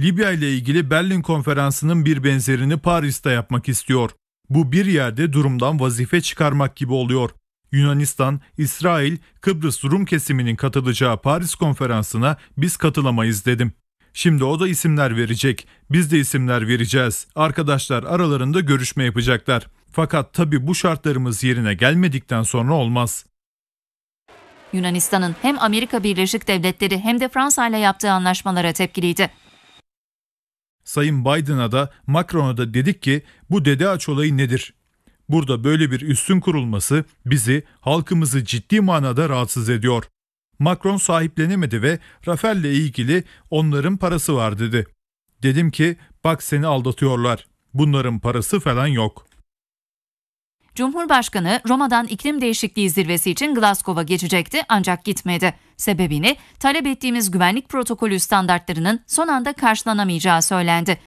Libya ile ilgili Berlin Konferansı'nın bir benzerini Paris'te yapmak istiyor. Bu bir yerde durumdan vazife çıkarmak gibi oluyor. Yunanistan, İsrail, Kıbrıs Rum kesiminin katılacağı Paris konferansına biz katılamayız dedim. Şimdi o da isimler verecek. Biz de isimler vereceğiz. Arkadaşlar aralarında görüşme yapacaklar. Fakat tabi bu şartlarımız yerine gelmedikten sonra olmaz. Yunanistan'ın hem Amerika Birleşik Devletleri hem de Fransa ile yaptığı anlaşmalara tepkiliydi. Sayın Biden'a da Macron'a da dedik ki bu dede aç olayı nedir? Burada böyle bir üstün kurulması bizi, halkımızı ciddi manada rahatsız ediyor. Macron sahiplenemedi ve Rafael'le ilgili onların parası var dedi. Dedim ki bak seni aldatıyorlar. Bunların parası falan yok.'' Cumhurbaşkanı Roma'dan iklim değişikliği zirvesi için Glasgow'a geçecekti ancak gitmedi. Sebebini talep ettiğimiz güvenlik protokolü standartlarının son anda karşılanamayacağı söylendi.